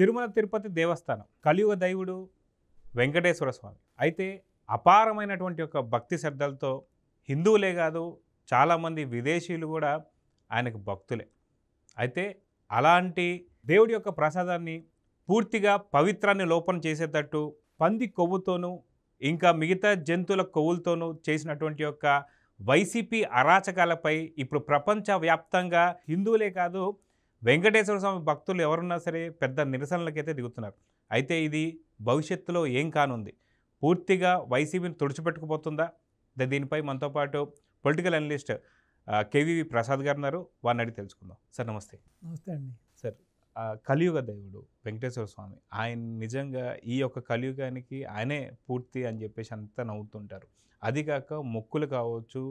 తిరుమల తిరుపతి దేవస్థానం కలియుగ దైవుడు వెంకటేశ్వర స్వామి అయితే అపారమైనటువంటి యొక్క భక్తి శ్రద్ధలతో హిందువులే కాదు చాలామంది విదేశీయులు కూడా ఆయనకు భక్తులే అయితే అలాంటి దేవుడి యొక్క ప్రసాదాన్ని పూర్తిగా పవిత్రాన్ని లోపం చేసేటట్టు పంది కొవ్వుతోనూ ఇంకా మిగతా జంతువుల కొవ్వులతోనూ చేసినటువంటి యొక్క వైసీపీ అరాచకాలపై ఇప్పుడు ప్రపంచవ్యాప్తంగా హిందువులే కాదు వెంకటేశ్వర స్వామి భక్తులు ఎవరున్నా సరే పెద్ద నిరసనలకైతే దిగుతున్నారు అయితే ఇది భవిష్యత్తులో ఏం కానుంది పూర్తిగా వైసీపీని తుడిచిపెట్టుకుపోతుందా దీనిపై మనతో పాటు పొలిటికల్ అనలిస్ట్ కేవీవి ప్రసాద్ గారు ఉన్నారు వారిని అడిగి తెలుసుకుందాం సార్ నమస్తే నమస్తే అండి సార్ కలియుగ దేవుడు వెంకటేశ్వర స్వామి ఆయన నిజంగా ఈ యొక్క కలియుగానికి ఆయనే పూర్తి అని చెప్పేసి అంతా నవ్వుతుంటారు అది కాక మొక్కులు కావచ్చు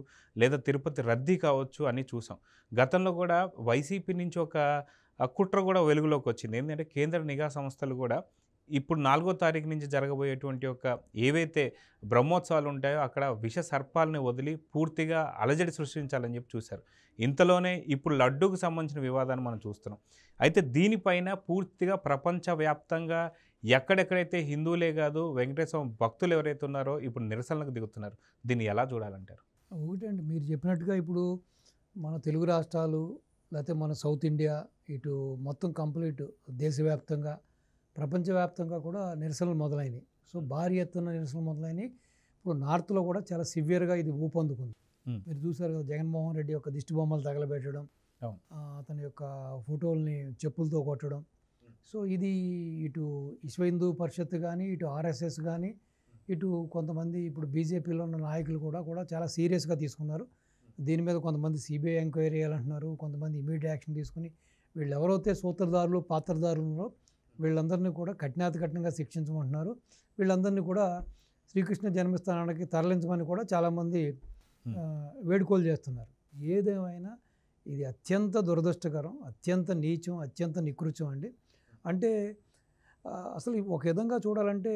లేదా తిరుపతి రద్దీ కావచ్చు అని చూసాం గతంలో కూడా వైసీపీ నుంచి ఒక కుట్ర కూడా వెలుగులోకి వచ్చింది ఏంటంటే కేంద్ర నిఘా సంస్థలు కూడా ఇప్పుడు నాలుగో తారీఖు నుంచి జరగబోయేటువంటి ఒక ఏవైతే బ్రహ్మోత్సవాలు ఉంటాయో అక్కడ విష సర్పాలని వదిలి పూర్తిగా అలజడి సృష్టించాలని చెప్పి చూశారు ఇంతలోనే ఇప్పుడు లడ్డూకు సంబంధించిన వివాదాన్ని మనం చూస్తున్నాం అయితే దీనిపైన పూర్తిగా ప్రపంచవ్యాప్తంగా ఎక్కడెక్కడైతే హిందువులే కాదు వెంకటేశ్వర భక్తులు ఎవరైతే ఉన్నారో ఇప్పుడు నిరసనలకు దిగుతున్నారు దీన్ని ఎలా చూడాలంటారు ఒకటండి మీరు చెప్పినట్టుగా ఇప్పుడు మన తెలుగు రాష్ట్రాలు లేకపోతే మన సౌత్ ఇండియా ఇటు మొత్తం కంప్లీట్ దేశవ్యాప్తంగా ప్రపంచవ్యాప్తంగా కూడా నిరసనలు మొదలైనవి సో భారీ ఎత్తున నిరసనలు మొదలైనవి ఇప్పుడు నార్త్లో కూడా చాలా సివియర్గా ఇది ఊపందుకుంది మీరు చూసారు కదా జగన్మోహన్ రెడ్డి యొక్క దిష్టి బొమ్మలు తగలబెట్టడం అతని యొక్క ఫోటోల్ని చెప్పులతో కొట్టడం సో ఇది ఇటు విశ్వ హిందూ పరిషత్ కానీ ఇటు ఆర్ఎస్ఎస్ కానీ ఇటు కొంతమంది ఇప్పుడు బీజేపీలో ఉన్న నాయకులు కూడా కూడా చాలా సీరియస్గా తీసుకున్నారు దీని మీద కొంతమంది సిబిఐ ఎంక్వైరీ చేయాలంటున్నారు కొంతమంది ఇమీడియట్ యాక్షన్ తీసుకుని వీళ్ళు ఎవరైతే సూత్రధారులు పాత్రధారులు వీళ్ళందరినీ కూడా కఠినాతి కఠినంగా శిక్షించమంటున్నారు వీళ్ళందరినీ కూడా శ్రీకృష్ణ జన్మస్థానానికి తరలించమని కూడా చాలామంది వేడుకోలు చేస్తున్నారు ఏదేమైనా ఇది అత్యంత దురదృష్టకరం అత్యంత నీచం అత్యంత నికృచం అండి అంటే అసలు ఒక విధంగా చూడాలంటే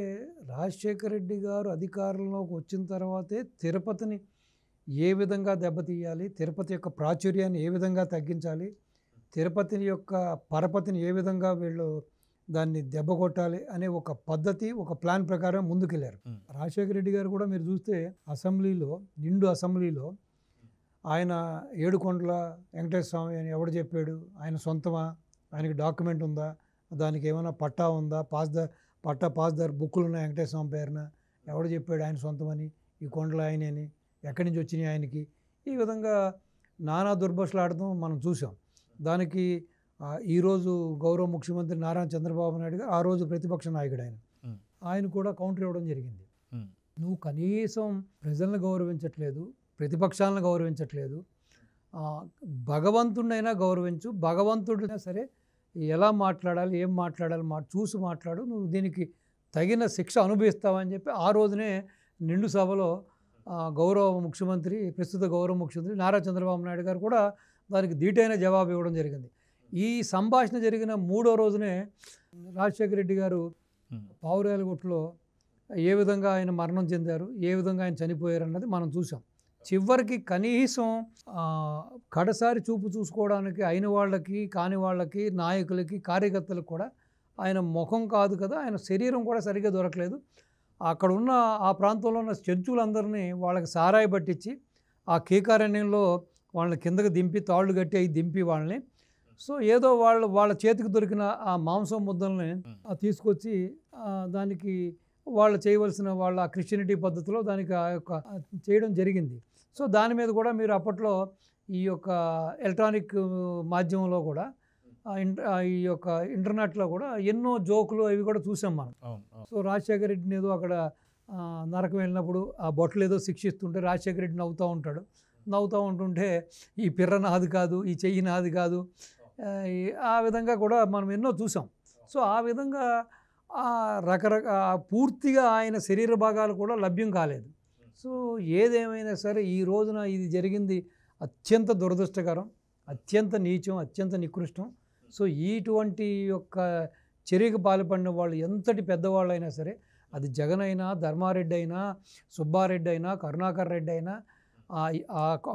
రాజశేఖర రెడ్డి గారు అధికారంలోకి వచ్చిన తర్వాతే తిరుపతిని ఏ విధంగా దెబ్బతీయాలి తిరుపతి యొక్క ప్రాచుర్యాన్ని ఏ విధంగా తగ్గించాలి తిరుపతి యొక్క పరపతిని ఏ విధంగా వీళ్ళు దాన్ని దెబ్బ కొట్టాలి అనే ఒక పద్ధతి ఒక ప్లాన్ ప్రకారం ముందుకెళ్ళారు రాజశేఖర రెడ్డి గారు కూడా మీరు చూస్తే అసెంబ్లీలో నిండు అసెంబ్లీలో ఆయన ఏడుకొండల వెంకటేశ్వర స్వామి అని ఎవడు చెప్పాడు ఆయన సొంతమా ఆయనకి డాక్యుమెంట్ ఉందా దానికి ఏమైనా పట్టా ఉందా పాస్దార్ పట్టా పాస్దార్ బుక్కులు ఉన్నాయి వెంకటేశ్వరం పేరున ఎవడు చెప్పాడు ఆయన సొంతమని ఈ కొండలు ఆయన అని ఎక్కడి నుంచి వచ్చినాయి ఆయనకి ఈ విధంగా నానా ఆడటం మనం చూసాం దానికి ఈరోజు గౌరవ ముఖ్యమంత్రి నారాయణ చంద్రబాబు నాయుడు ఆ రోజు ప్రతిపక్ష నాయకుడు ఆయన ఆయన కూడా కౌంటర్ ఇవ్వడం జరిగింది నువ్వు కనీసం ప్రజలను గౌరవించట్లేదు ప్రతిపక్షాలను గౌరవించట్లేదు భగవంతుడినైనా గౌరవించు భగవంతుడినా సరే ఎలా మాట్లాడాలి ఏం మాట్లాడాలి మా చూసి మాట్లాడు నువ్వు దీనికి తగిన శిక్ష అనుభవిస్తావని చెప్పి ఆ రోజునే నిండు సభలో గౌరవ ముఖ్యమంత్రి ప్రస్తుత గౌరవ ముఖ్యమంత్రి నారా చంద్రబాబు నాయుడు గారు కూడా దానికి ధీటైన జవాబు ఇవ్వడం జరిగింది ఈ సంభాషణ జరిగిన మూడో రోజునే రాజశేఖర రెడ్డి గారు పావురేలగుట్లో ఏ విధంగా ఆయన మరణం చెందారు ఏ విధంగా ఆయన చనిపోయారు అన్నది మనం చూసాం చివరికి కనీసం కడసారి చూపు చూసుకోవడానికి అయిన వాళ్ళకి కాని వాళ్ళకి నాయకులకి కార్యకర్తలకు కూడా ఆయన ముఖం కాదు కదా ఆయన శరీరం కూడా సరిగ్గా దొరకలేదు అక్కడ ఉన్న ఆ ప్రాంతంలో ఉన్న చర్చులందరినీ వాళ్ళకి సారాయి పట్టించి ఆ కీకారణ్యంలో వాళ్ళని కిందకి దింపి తాళ్ళు కట్టి అవి దింపి వాళ్ళని సో ఏదో వాళ్ళు వాళ్ళ చేతికి దొరికిన ఆ మాంసం ముద్దల్ని తీసుకొచ్చి దానికి వాళ్ళు చేయవలసిన వాళ్ళ క్రిస్టియనిటీ పద్ధతిలో దానికి ఆ యొక్క చేయడం జరిగింది సో దాని మీద కూడా మీరు అప్పట్లో ఈ యొక్క ఎలక్ట్రానిక్ మాధ్యమంలో కూడా ఈ యొక్క ఇంటర్నెట్లో కూడా ఎన్నో జోకులు అవి కూడా చూసాం మనం సో రాజశేఖర రెడ్డిని ఏదో అక్కడ నరకం వెళ్ళినప్పుడు ఆ బొట్టలు ఏదో శిక్షిస్తుంటే రాజశేఖర రెడ్డి నవ్వుతూ ఉంటాడు నవ్వుతూ ఉంటుంటే ఈ పిర్ర నాది కాదు ఈ చెయ్యి నాది కాదు ఆ విధంగా కూడా మనం ఎన్నో చూసాం సో ఆ విధంగా రకరకా పూర్తిగా ఆయన శరీర భాగాలు కూడా లభ్యం కాలేదు సో ఏదేమైనా సరే ఈ రోజున ఇది జరిగింది అత్యంత దురదృష్టకరం అత్యంత నీచం అత్యంత నికృష్టం సో ఇటువంటి యొక్క చర్యకు పాల్పడిన వాళ్ళు ఎంతటి అయినా సరే అది జగన్ అయినా ధర్మారెడ్డి అయినా సుబ్బారెడ్డి అయినా కరుణాకర్ రెడ్డి అయినా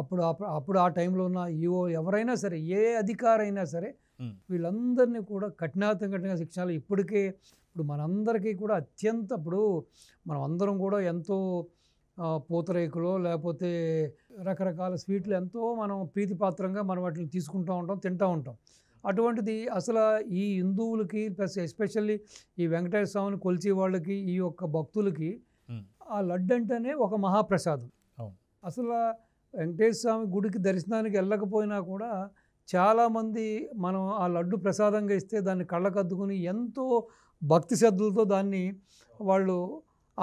అప్పుడు అప్పుడు ఆ టైంలో ఉన్న ఈవో ఎవరైనా సరే ఏ అధికారైనా సరే వీళ్ళందరినీ కూడా కఠినాతం కఠిన శిక్షణ ఇప్పటికే ఇప్పుడు మనందరికీ కూడా అత్యంత ఇప్పుడు మనం అందరం కూడా ఎంతో పూతరేకులో లేకపోతే రకరకాల స్వీట్లు ఎంతో మనం ప్రీతిపాత్రంగా మనం వాటిని తీసుకుంటూ ఉంటాం తింటూ ఉంటాం అటువంటిది అసలు ఈ హిందువులకి ప్లస్ ఎస్పెషల్లీ ఈ వెంకటేశ్వర స్వామిని కొలిచే వాళ్ళకి ఈ యొక్క భక్తులకి ఆ లడ్డు అంటేనే ఒక మహాప్రసాదం అసలు వెంకటేశ్వర స్వామి గుడికి దర్శనానికి వెళ్ళకపోయినా కూడా చాలామంది మనం ఆ లడ్డు ప్రసాదంగా ఇస్తే దాన్ని కళ్ళకద్దుకుని ఎంతో భక్తి శ్రద్ధలతో దాన్ని వాళ్ళు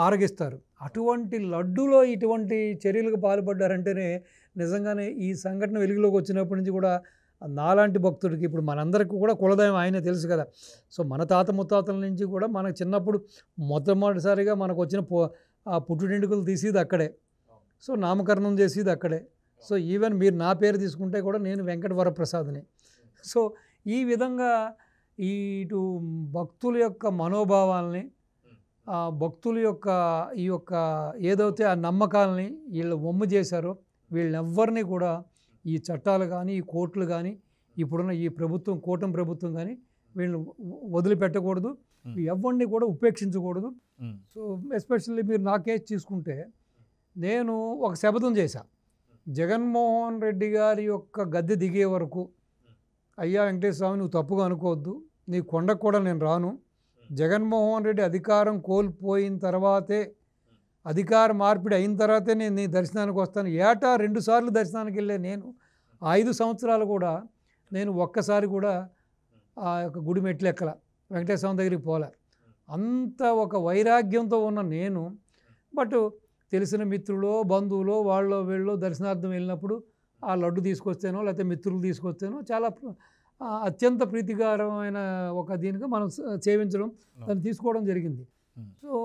ఆరగిస్తారు అటువంటి లడ్డూలో ఇటువంటి చర్యలకు పాల్పడ్డారంటేనే నిజంగానే ఈ సంఘటన వెలుగులోకి వచ్చినప్పటి నుంచి కూడా నాలాంటి భక్తుడికి ఇప్పుడు మనందరికీ కూడా కులదయం ఆయనే తెలుసు కదా సో మన తాత ముత్తాతల నుంచి కూడా మనకు చిన్నప్పుడు మొట్టమొదటిసారిగా మనకు వచ్చిన పో ఆ పుట్టుడెండుకలు తీసేది అక్కడే సో నామకరణం చేసేది అక్కడే సో ఈవెన్ మీరు నా పేరు తీసుకుంటే కూడా నేను వెంకట వరప్రసాద్ని సో ఈ విధంగా ఇటు భక్తుల యొక్క మనోభావాల్ని భక్తుల యొక్క ఈ యొక్క ఏదైతే ఆ నమ్మకాలని వీళ్ళు వమ్ము చేశారో వీళ్ళెవ్వరిని కూడా ఈ చట్టాలు కానీ ఈ కోర్టులు కానీ ఇప్పుడున్న ఈ ప్రభుత్వం కూటమి ప్రభుత్వం కానీ వీళ్ళు వదిలిపెట్టకూడదు ఎవరిని కూడా ఉపేక్షించకూడదు సో ఎస్పెషల్లీ మీరు నా కేసు తీసుకుంటే నేను ఒక శపథం చేశా జగన్మోహన్ రెడ్డి గారి యొక్క గద్దె దిగే వరకు అయ్యా వెంకటేశ్వర స్వామి నువ్వు తప్పుగా అనుకోవద్దు నీ కొండకు కూడా నేను రాను జగన్మోహన్ రెడ్డి అధికారం కోల్పోయిన తర్వాతే అధికార మార్పిడి అయిన తర్వాతే నేను నీ దర్శనానికి వస్తాను ఏటా రెండుసార్లు దర్శనానికి వెళ్ళే నేను ఐదు సంవత్సరాలు కూడా నేను ఒక్కసారి కూడా ఆ యొక్క గుడి మెట్లు ఎక్కల వెంకటేశ్వరం దగ్గరికి పోలే అంత ఒక వైరాగ్యంతో ఉన్న నేను బట్ తెలిసిన మిత్రులో బంధువులో వాళ్ళో వీళ్ళో దర్శనార్థం వెళ్ళినప్పుడు ఆ లడ్డు తీసుకొస్తేనో లేకపోతే మిత్రులు తీసుకొస్తేనో చాలా అత్యంత ప్రీతికరమైన ఒక దీనికి మనం సేవించడం దాన్ని తీసుకోవడం జరిగింది సో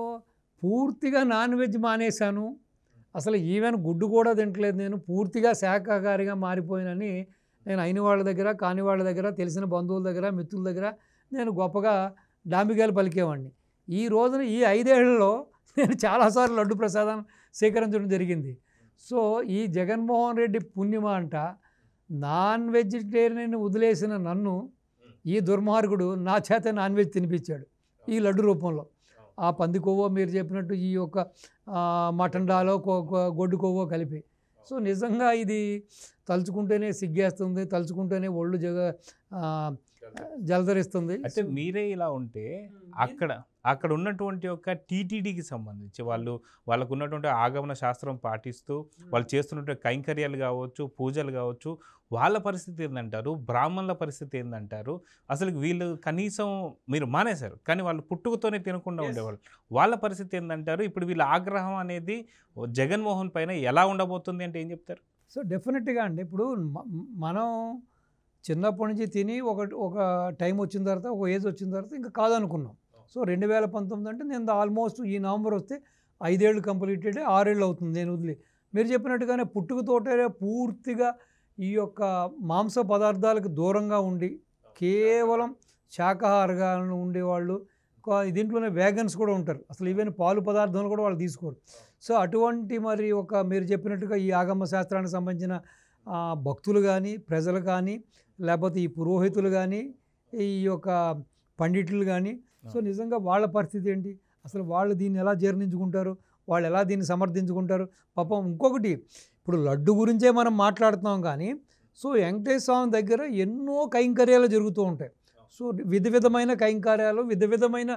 పూర్తిగా నాన్ వెజ్ మానేశాను అసలు ఈవెన్ గుడ్డు కూడా తింటలేదు నేను పూర్తిగా శాఖాహారిగా మారిపోయానని నేను అయిన వాళ్ళ దగ్గర కాని వాళ్ళ దగ్గర తెలిసిన బంధువుల దగ్గర మిత్రుల దగ్గర నేను గొప్పగా డాంబికాయలు పలికేవాడిని ఈ రోజున ఈ ఐదేళ్లలో నేను చాలాసార్లు లడ్డు ప్రసాదం సేకరించడం జరిగింది సో ఈ జగన్మోహన్ రెడ్డి పుణ్యమ అంట నాన్ వెజిటేరియన్ వదిలేసిన నన్ను ఈ దుర్మార్గుడు నా చేత నాన్ వెజ్ తినిపించాడు ఈ లడ్డు రూపంలో ఆ పంది కొవ్వో మీరు చెప్పినట్టు ఈ యొక్క మటన్ డాలో గొడ్డు కొవ్వో కలిపి సో నిజంగా ఇది తలుచుకుంటేనే సిగ్గేస్తుంది తలుచుకుంటేనే ఒళ్ళు జగ జలధరిస్తుంది అంటే మీరే ఇలా ఉంటే అక్కడ అక్కడ ఉన్నటువంటి ఒక టీటీడీకి సంబంధించి వాళ్ళు వాళ్ళకు ఉన్నటువంటి ఆగమన శాస్త్రం పాటిస్తూ వాళ్ళు చేస్తున్నటువంటి కైంకర్యాలు కావచ్చు పూజలు కావచ్చు వాళ్ళ పరిస్థితి ఏంటంటారు బ్రాహ్మణుల పరిస్థితి ఏంటంటారు అసలు వీళ్ళు కనీసం మీరు మానేశారు కానీ వాళ్ళు పుట్టుకతోనే తినకుండా ఉండేవాళ్ళు వాళ్ళ పరిస్థితి ఏంటంటారు ఇప్పుడు వీళ్ళ ఆగ్రహం అనేది జగన్మోహన్ పైన ఎలా ఉండబోతుంది అంటే ఏం చెప్తారు సో డెఫినెట్గా అండి ఇప్పుడు మనం చిన్నప్పటి నుంచి తిని ఒక ఒక టైం వచ్చిన తర్వాత ఒక ఏజ్ వచ్చిన తర్వాత ఇంకా కాదనుకున్నాం సో రెండు వేల పంతొమ్మిది అంటే నేను ఆల్మోస్ట్ ఈ నవంబర్ వస్తే ఐదేళ్ళు అయితే ఆరేళ్ళు అవుతుంది నేను వదిలి మీరు చెప్పినట్టుగానే పుట్టుకతోటే పూర్తిగా ఈ యొక్క మాంస పదార్థాలకు దూరంగా ఉండి కేవలం శాకాహారగా ఉండేవాళ్ళు దీంట్లోనే వ్యాగన్స్ కూడా ఉంటారు అసలు ఈవెన్ పాలు పదార్థాలు కూడా వాళ్ళు తీసుకోరు సో అటువంటి మరి ఒక మీరు చెప్పినట్టుగా ఈ ఆగమ శాస్త్రానికి సంబంధించిన భక్తులు కానీ ప్రజలు కానీ లేకపోతే ఈ పురోహితులు కానీ ఈ యొక్క పండితులు కానీ సో నిజంగా వాళ్ళ పరిస్థితి ఏంటి అసలు వాళ్ళు దీన్ని ఎలా జీర్ణించుకుంటారు వాళ్ళు ఎలా దీన్ని సమర్థించుకుంటారు పాపం ఇంకొకటి ఇప్పుడు లడ్డు గురించే మనం మాట్లాడుతున్నాం కానీ సో వెంకటేశ్వర స్వామి దగ్గర ఎన్నో కైంకర్యాలు జరుగుతూ ఉంటాయి సో విధ విధమైన కైంకర్యాలు విధ విధమైన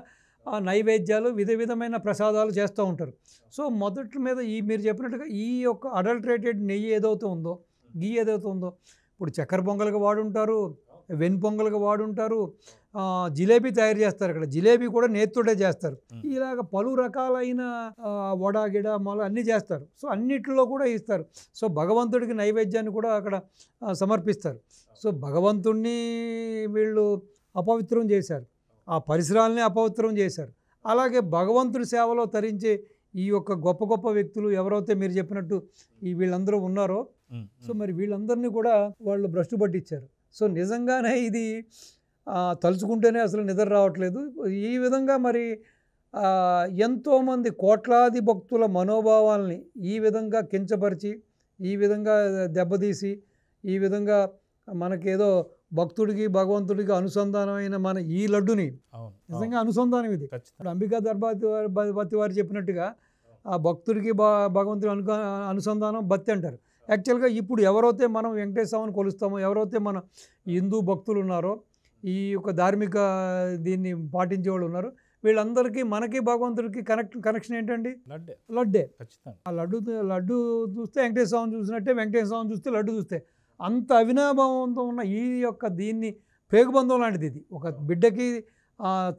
నైవేద్యాలు విధ విధమైన ప్రసాదాలు చేస్తూ ఉంటారు సో మొదటి మీద ఈ మీరు చెప్పినట్టుగా ఈ యొక్క అడల్ట్రేటెడ్ నెయ్యి ఏదైతే ఉందో గీ ఏదైతే ఉందో ఇప్పుడు చక్కెర పొంగల్కి వాడుంటారు వెనుపొంగలకు వాడుంటారు జిలేబీ తయారు చేస్తారు ఇక్కడ జిలేబీ కూడా నేత్తుడే చేస్తారు ఇలాగ పలు రకాలైన గిడ మొల అన్నీ చేస్తారు సో అన్నిటిలో కూడా ఇస్తారు సో భగవంతుడికి నైవేద్యాన్ని కూడా అక్కడ సమర్పిస్తారు సో భగవంతుణ్ణి వీళ్ళు అపవిత్రం చేశారు ఆ పరిసరాలని అపవిత్రం చేశారు అలాగే భగవంతుడి సేవలో తరించే ఈ యొక్క గొప్ప గొప్ప వ్యక్తులు ఎవరైతే మీరు చెప్పినట్టు ఈ వీళ్ళందరూ ఉన్నారో సో మరి వీళ్ళందరినీ కూడా వాళ్ళు భ్రష్టు పట్టించారు సో నిజంగానే ఇది తలుచుకుంటేనే అసలు నిద్ర రావట్లేదు ఈ విధంగా మరి ఎంతోమంది కోట్లాది భక్తుల మనోభావాల్ని ఈ విధంగా కించపరిచి ఈ విధంగా దెబ్బతీసి ఈ విధంగా మనకేదో భక్తుడికి భగవంతుడికి అనుసంధానమైన మన ఈ లడ్డుని నిజంగా అనుసంధానం ఇది అంబికా అంబికా దర్బాతి బతి వారు చెప్పినట్టుగా ఆ భక్తుడికి భగవంతుడి అనుసంధానం బత్తి అంటారు యాక్చువల్గా ఇప్పుడు ఎవరైతే మనం వెంకటేశ్వరని కొలుస్తామో ఎవరైతే మన హిందూ భక్తులు ఉన్నారో ఈ యొక్క ధార్మిక దీన్ని పాటించే వాళ్ళు ఉన్నారు వీళ్ళందరికీ మనకి భగవంతుడికి కనెక్ట్ కనెక్షన్ ఏంటండి లడ్డే లడ్డే ఆ లడ్డు లడ్డు చూస్తే వెంకటేశ్వరం చూసినట్టే వెంకటేశ్వర చూస్తే లడ్డు చూస్తే అంత అవినాభావంతో ఉన్న ఈ యొక్క దీన్ని పేగుబంధం లాంటిది ఇది ఒక బిడ్డకి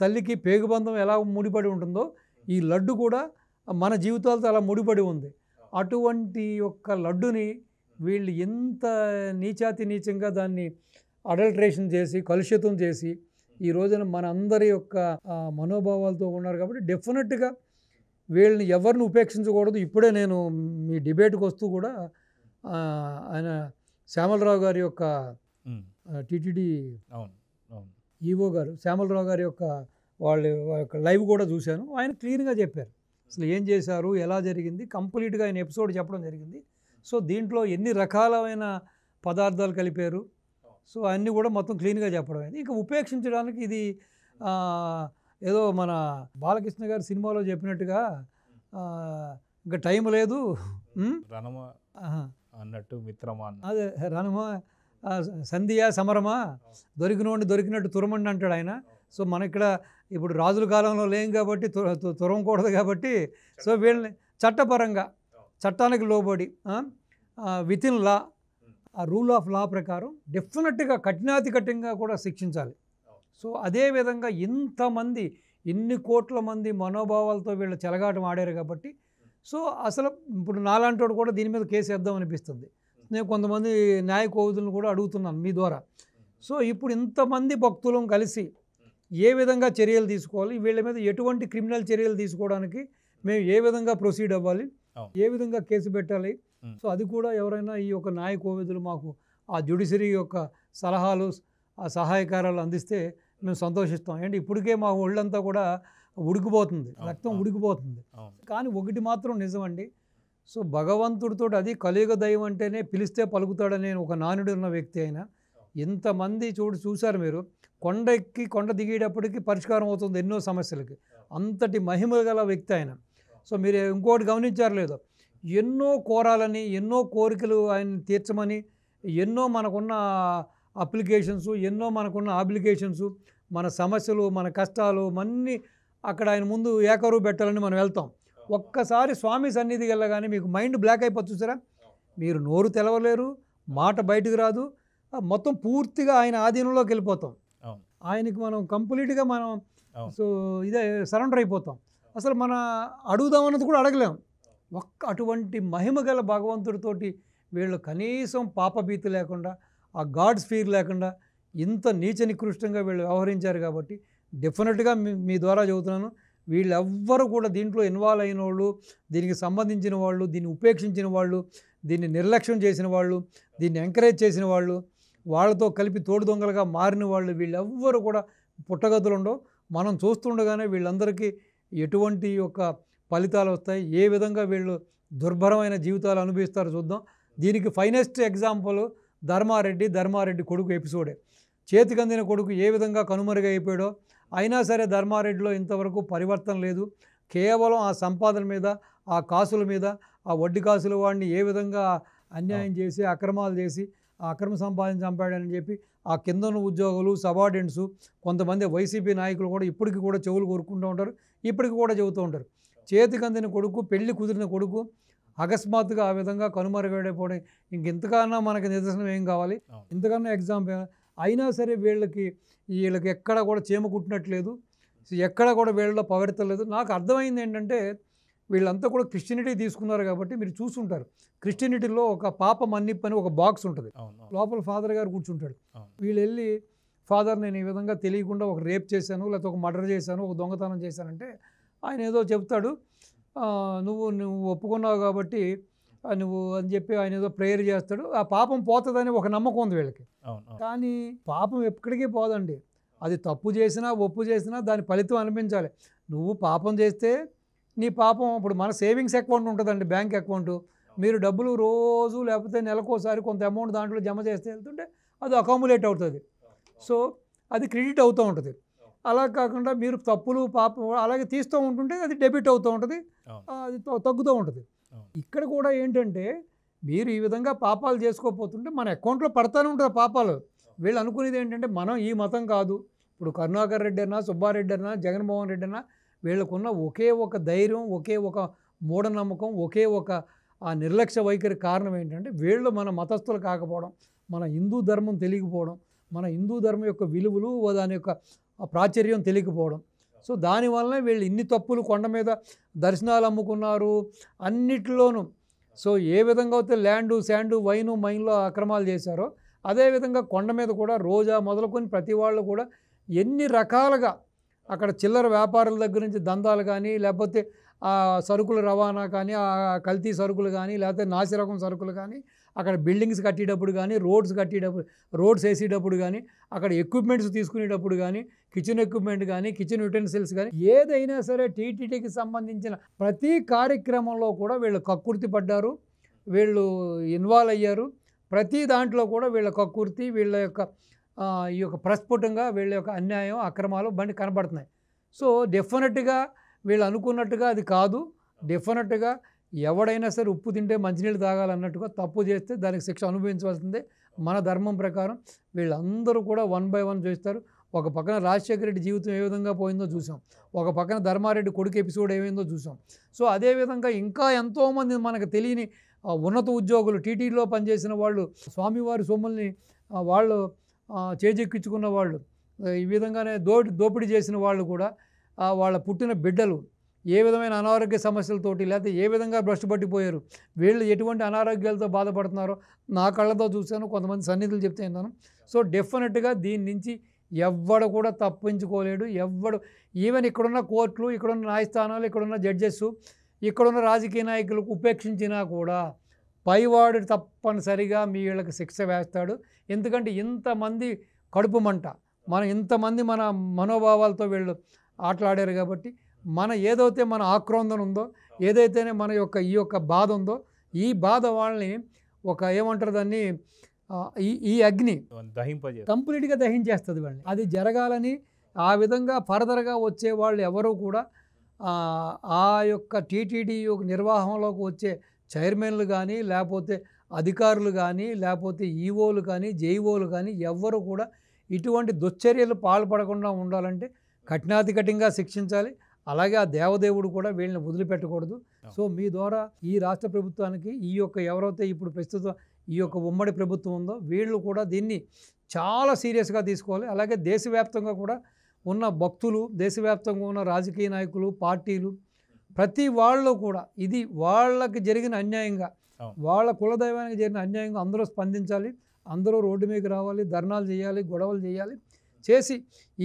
తల్లికి పేగుబంధం ఎలా ముడిపడి ఉంటుందో ఈ లడ్డు కూడా మన జీవితాలతో అలా ముడిపడి ఉంది అటువంటి యొక్క లడ్డుని వీళ్ళు ఎంత నీచాతి నీచంగా దాన్ని అడల్ట్రేషన్ చేసి కలుషితం చేసి ఈ రోజున మన అందరి యొక్క మనోభావాలతో ఉన్నారు కాబట్టి డెఫినెట్గా వీళ్ళని ఎవరిని ఉపేక్షించకూడదు ఇప్పుడే నేను మీ డిబేట్కి వస్తూ కూడా ఆయన శ్యామలరావు గారి యొక్క టీటీడీ ఈవో గారు శ్యామలరావు గారి యొక్క వాళ్ళ యొక్క లైవ్ కూడా చూశాను ఆయన క్లీన్గా చెప్పారు అసలు ఏం చేశారు ఎలా జరిగింది కంప్లీట్గా ఆయన ఎపిసోడ్ చెప్పడం జరిగింది సో దీంట్లో ఎన్ని రకాలైన పదార్థాలు కలిపారు సో అన్నీ కూడా మొత్తం క్లీన్గా చెప్పడం అయింది ఇక ఉపేక్షించడానికి ఇది ఏదో మన బాలకృష్ణ గారి సినిమాలో చెప్పినట్టుగా ఇంకా టైం లేదు అన్నట్టు మిత్రమా అదే రణమా సంధియా సమరమా దొరికినోండి దొరికినట్టు తురమండి అంటాడు ఆయన సో మన ఇక్కడ ఇప్పుడు రాజుల కాలంలో లేం కాబట్టి తురవకూడదు కాబట్టి సో వీళ్ళని చట్టపరంగా చట్టానికి లోబడి విత్ ఇన్ లా ఆ రూల్ ఆఫ్ లా ప్రకారం డెఫినెట్గా కఠినాతి కఠినంగా కూడా శిక్షించాలి సో అదేవిధంగా ఇంతమంది ఇన్ని కోట్ల మంది మనోభావాలతో వీళ్ళు చెలగాటం ఆడారు కాబట్టి సో అసలు ఇప్పుడు నాలాంటి కూడా దీని మీద కేసు వేద్దాం అనిపిస్తుంది నేను కొంతమంది న్యాయకోవతులను కూడా అడుగుతున్నాను మీ ద్వారా సో ఇప్పుడు ఇంతమంది భక్తులం కలిసి ఏ విధంగా చర్యలు తీసుకోవాలి వీళ్ళ మీద ఎటువంటి క్రిమినల్ చర్యలు తీసుకోవడానికి మేము ఏ విధంగా ప్రొసీడ్ అవ్వాలి ఏ విధంగా కేసు పెట్టాలి సో అది కూడా ఎవరైనా ఈ యొక్క నాయకోవిధులు మాకు ఆ జ్యుడిషరీ యొక్క సలహాలు ఆ సహాయకారాలు అందిస్తే మేము సంతోషిస్తాం అండ్ ఇప్పటికే మా ఒళ్ళంతా కూడా ఉడికిపోతుంది రక్తం ఉడికిపోతుంది కానీ ఒకటి మాత్రం నిజమండి సో భగవంతుడితో అది కలియుగ దైవం అంటేనే పిలిస్తే పలుకుతాడని ఒక నానుడు ఉన్న వ్యక్తి అయినా ఇంతమంది చూడు చూశారు మీరు కొండ ఎక్కి కొండ దిగేటప్పటికి పరిష్కారం అవుతుంది ఎన్నో సమస్యలకి అంతటి మహిమలు గల వ్యక్తి ఆయన సో మీరు ఇంకోటి గమనించారు లేదు ఎన్నో కోరాలని ఎన్నో కోరికలు ఆయన తీర్చమని ఎన్నో మనకున్న అప్లికేషన్స్ ఎన్నో మనకున్న అప్లికేషన్స్ మన సమస్యలు మన కష్టాలు అన్నీ అక్కడ ఆయన ముందు ఏకరువు పెట్టాలని మనం వెళ్తాం ఒక్కసారి స్వామి సన్నిధికి వెళ్ళగానే మీకు మైండ్ బ్లాక్ అయిపోతుంది సరే మీరు నోరు తెలవలేరు మాట బయటకు రాదు మొత్తం పూర్తిగా ఆయన ఆధీనంలోకి వెళ్ళిపోతాం ఆయనకి మనం కంప్లీట్గా మనం సో ఇదే సరెండర్ అయిపోతాం అసలు మన అడుగుదామన్నది కూడా అడగలేం ఒక్క అటువంటి మహిమ గల భగవంతుడితోటి వీళ్ళు కనీసం పాపభీతి లేకుండా ఆ గాడ్స్ ఫీర్ లేకుండా ఇంత నీచ నికృష్టంగా వీళ్ళు వ్యవహరించారు కాబట్టి డెఫినెట్గా మీ ద్వారా చెబుతున్నాను వీళ్ళెవ్వరూ కూడా దీంట్లో ఇన్వాల్వ్ అయిన వాళ్ళు దీనికి సంబంధించిన వాళ్ళు దీన్ని ఉపేక్షించిన వాళ్ళు దీన్ని నిర్లక్ష్యం చేసిన వాళ్ళు దీన్ని ఎంకరేజ్ చేసిన వాళ్ళు వాళ్ళతో కలిపి తోడు దొంగలుగా మారిన వాళ్ళు వీళ్ళెవ్వరు కూడా పుట్టగతులు ఉండవు మనం చూస్తుండగానే వీళ్ళందరికీ ఎటువంటి యొక్క ఫలితాలు వస్తాయి ఏ విధంగా వీళ్ళు దుర్భరమైన జీవితాలు అనుభవిస్తారో చూద్దాం దీనికి ఫైనెస్ట్ ఎగ్జాంపుల్ ధర్మారెడ్డి ధర్మారెడ్డి కొడుకు ఎపిసోడే చేతికందిన కొడుకు ఏ విధంగా కనుమరుగైపోయాడో అయినా సరే ధర్మారెడ్డిలో ఇంతవరకు పరివర్తన లేదు కేవలం ఆ సంపాదన మీద ఆ కాసుల మీద ఆ వడ్డీ కాసుల వాడిని ఏ విధంగా అన్యాయం చేసి అక్రమాలు చేసి అక్రమ సంపాదన చంపాడని చెప్పి ఆ కిందన ఉద్యోగులు సబార్డెంట్స్ కొంతమంది వైసీపీ నాయకులు కూడా ఇప్పటికి కూడా చెవులు కొరుక్కుంటూ ఉంటారు ఇప్పటికి కూడా చెబుతూ ఉంటారు చేతికి అందిన కొడుకు పెళ్లి కుదిరిన కొడుకు అకస్మాత్తుగా ఆ విధంగా కనుమరుగడైపోవడం ఇంక ఇంతకన్నా మనకి నిదర్శనం ఏం కావాలి ఇంతకన్నా ఎగ్జాంపుల్ అయినా సరే వీళ్ళకి వీళ్ళకి ఎక్కడ కూడా చేమ కుట్టినట్లేదు ఎక్కడ కూడా వీళ్ళలో పవరితలేదు నాకు అర్థమైంది ఏంటంటే వీళ్ళంతా కూడా క్రిస్టియనిటీ తీసుకున్నారు కాబట్టి మీరు చూసుంటారు క్రిస్టియనిటీలో ఒక పాప మన్నిప్ అని ఒక బాక్స్ ఉంటుంది లోపల ఫాదర్ గారు కూర్చుంటాడు వీళ్ళు వెళ్ళి ఫాదర్ నేను ఈ విధంగా తెలియకుండా ఒక రేప్ చేశాను లేకపోతే ఒక మర్డర్ చేశాను ఒక దొంగతనం చేశానంటే ఆయన ఏదో చెప్తాడు నువ్వు నువ్వు ఒప్పుకున్నావు కాబట్టి నువ్వు అని చెప్పి ఆయన ఏదో ప్రేయర్ చేస్తాడు ఆ పాపం పోతుందని ఒక నమ్మకం ఉంది వీళ్ళకి కానీ పాపం ఎక్కడికే పోదండి అది తప్పు చేసినా ఒప్పు చేసినా దాని ఫలితం అనిపించాలి నువ్వు పాపం చేస్తే నీ పాపం ఇప్పుడు మన సేవింగ్స్ అకౌంట్ ఉంటుందండి బ్యాంక్ అకౌంట్ మీరు డబ్బులు రోజు లేకపోతే నెలకోసారి కొంత అమౌంట్ దాంట్లో జమ చేస్తే వెళ్తుంటే అది అకామిడేట్ అవుతుంది సో అది క్రెడిట్ అవుతూ ఉంటుంది అలా కాకుండా మీరు తప్పులు పాప అలాగే తీస్తూ ఉంటుంటే అది డెబిట్ అవుతూ ఉంటుంది అది తగ్గుతూ ఉంటుంది ఇక్కడ కూడా ఏంటంటే మీరు ఈ విధంగా పాపాలు చేసుకోపోతుంటే మన అకౌంట్లో పడతానే ఉంటుంది పాపాలు వీళ్ళు అనుకునేది ఏంటంటే మనం ఈ మతం కాదు ఇప్పుడు కరుణాకర్ రెడ్డి అన్నా సుబ్బారెడ్డి అన్నా జగన్మోహన్ రెడ్డి అన్నా వీళ్ళకున్న ఒకే ఒక ధైర్యం ఒకే ఒక మూఢనమ్మకం ఒకే ఒక ఆ నిర్లక్ష్య వైఖరి కారణం ఏంటంటే వీళ్ళు మన మతస్థులు కాకపోవడం మన హిందూ ధర్మం తెలియకపోవడం మన హిందూ ధర్మం యొక్క విలువలు దాని యొక్క ప్రాచుర్యం తెలియకపోవడం సో దానివల్లనే వీళ్ళు ఇన్ని తప్పులు కొండ మీద దర్శనాలు అమ్ముకున్నారు అన్నిటిలోనూ సో ఏ విధంగా అయితే ల్యాండు శాండు వైను మైన్లో అక్రమాలు చేశారో అదేవిధంగా కొండ మీద కూడా రోజా మొదలుకొని ప్రతి వాళ్ళు కూడా ఎన్ని రకాలుగా అక్కడ చిల్లర వ్యాపారుల దగ్గర నుంచి దందాలు కానీ లేకపోతే ఆ సరుకుల రవాణా కానీ ఆ కల్తీ సరుకులు కానీ లేకపోతే నాసిరకం సరుకులు కానీ అక్కడ బిల్డింగ్స్ కట్టేటప్పుడు కానీ రోడ్స్ కట్టేటప్పుడు రోడ్స్ వేసేటప్పుడు కానీ అక్కడ ఎక్విప్మెంట్స్ తీసుకునేటప్పుడు కానీ కిచెన్ ఎక్విప్మెంట్ కానీ కిచెన్ యుటెన్సిల్స్ కానీ ఏదైనా సరే టీటీడీకి సంబంధించిన ప్రతి కార్యక్రమంలో కూడా వీళ్ళు కక్కుర్తి పడ్డారు వీళ్ళు ఇన్వాల్వ్ అయ్యారు ప్రతి దాంట్లో కూడా వీళ్ళ కక్కుర్తి వీళ్ళ యొక్క ఈ యొక్క ప్రస్ఫుటంగా వీళ్ళ యొక్క అన్యాయం అక్రమాలు బండి కనబడుతున్నాయి సో డెఫినెట్గా వీళ్ళు అనుకున్నట్టుగా అది కాదు డెఫినెట్గా ఎవడైనా సరే ఉప్పు తింటే మంచినీళ్ళు తాగాలన్నట్టుగా తప్పు చేస్తే దానికి శిక్ష అనుభవించవలసిందే మన ధర్మం ప్రకారం వీళ్ళందరూ కూడా వన్ బై వన్ చూస్తారు ఒక పక్కన రాజశేఖర రెడ్డి జీవితం ఏ విధంగా పోయిందో చూసాం ఒక పక్కన ధర్మారెడ్డి కొడుకు ఎపిసోడ్ ఏమైందో చూసాం సో అదేవిధంగా ఇంకా ఎంతోమంది మనకు తెలియని ఉన్నత ఉద్యోగులు టీటీడీలో పనిచేసిన వాళ్ళు స్వామివారి సొమ్ముల్ని వాళ్ళు చేజెక్కించుకున్న వాళ్ళు ఈ విధంగానే దోడి దోపిడీ చేసిన వాళ్ళు కూడా వాళ్ళ పుట్టిన బిడ్డలు ఏ విధమైన అనారోగ్య సమస్యలతోటి లేకపోతే ఏ విధంగా భ్రష్టు పట్టిపోయారు వీళ్ళు ఎటువంటి అనారోగ్యాలతో బాధపడుతున్నారో నా కళ్ళతో చూశాను కొంతమంది సన్నిధులు చెప్తే విన్నాను సో డెఫినెట్గా దీని నుంచి ఎవ్వడు కూడా తప్పించుకోలేడు ఎవ్వడు ఈవెన్ ఇక్కడున్న కోర్టులు ఇక్కడున్న న్యాయస్థానాలు ఇక్కడున్న జడ్జెస్ ఇక్కడున్న రాజకీయ నాయకులకు ఉపేక్షించినా కూడా పైవాడు తప్పనిసరిగా మీ వీళ్ళకి శిక్ష వేస్తాడు ఎందుకంటే ఇంతమంది కడుపు మంట మనం ఇంతమంది మన మనోభావాలతో వీళ్ళు ఆటలాడారు కాబట్టి మన ఏదైతే మన ఆక్రోందన ఉందో ఏదైతేనే మన యొక్క ఈ యొక్క బాధ ఉందో ఈ బాధ వాళ్ళని ఒక ఏమంటారు దాన్ని ఈ ఈ అగ్ని కంప్లీట్గా దహించేస్తుంది వాళ్ళని అది జరగాలని ఆ విధంగా ఫర్దర్గా వచ్చే వాళ్ళు ఎవరూ కూడా ఆ యొక్క టీటీడీ నిర్వాహంలోకి వచ్చే చైర్మన్లు కానీ లేకపోతే అధికారులు కానీ లేకపోతే ఈఓలు కానీ జేఈఓలు కానీ ఎవ్వరు కూడా ఇటువంటి దుశ్చర్యలు పాల్పడకుండా ఉండాలంటే కఠినాధికటంగా శిక్షించాలి అలాగే ఆ దేవదేవుడు కూడా వీళ్ళని వదిలిపెట్టకూడదు సో మీ ద్వారా ఈ రాష్ట్ర ప్రభుత్వానికి ఈ యొక్క ఎవరైతే ఇప్పుడు ప్రస్తుతం ఈ యొక్క ఉమ్మడి ప్రభుత్వం ఉందో వీళ్ళు కూడా దీన్ని చాలా సీరియస్గా తీసుకోవాలి అలాగే దేశవ్యాప్తంగా కూడా ఉన్న భక్తులు దేశవ్యాప్తంగా ఉన్న రాజకీయ నాయకులు పార్టీలు ప్రతి వాళ్ళు కూడా ఇది వాళ్ళకి జరిగిన అన్యాయంగా వాళ్ళ కులదైవానికి జరిగిన అన్యాయంగా అందరూ స్పందించాలి అందరూ రోడ్డు మీదకి రావాలి ధర్నాలు చేయాలి గొడవలు చేయాలి చేసి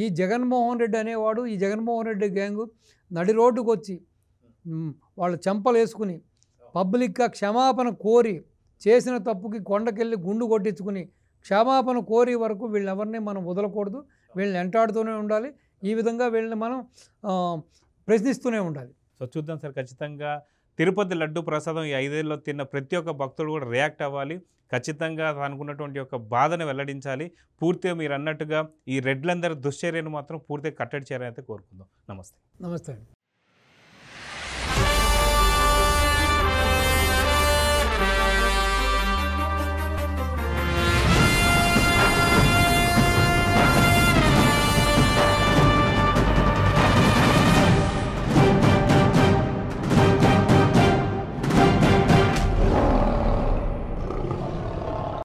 ఈ జగన్మోహన్ రెడ్డి అనేవాడు ఈ జగన్మోహన్ రెడ్డి గ్యాంగు నడి రోడ్డుకు వచ్చి వాళ్ళు చెంపలు వేసుకుని పబ్లిక్గా క్షమాపణ కోరి చేసిన తప్పుకి కొండకెళ్ళి గుండు కొట్టించుకుని క్షమాపణ కోరి వరకు వీళ్ళెవరిని మనం వదలకూడదు వీళ్ళని వెంటాడుతూనే ఉండాలి ఈ విధంగా వీళ్ళని మనం ప్రశ్నిస్తూనే ఉండాలి సో చూద్దాం సార్ ఖచ్చితంగా తిరుపతి లడ్డు ప్రసాదం ఈ ఐదేళ్ళలో తిన్న ప్రతి ఒక్క భక్తుడు కూడా రియాక్ట్ అవ్వాలి ఖచ్చితంగా అనుకున్నటువంటి ఒక బాధను వెల్లడించాలి పూర్తిగా మీరు అన్నట్టుగా ఈ రెడ్లందరి దుశ్చర్యను మాత్రం పూర్తిగా కట్టడి చేయాలని అయితే కోరుకుందాం నమస్తే నమస్తే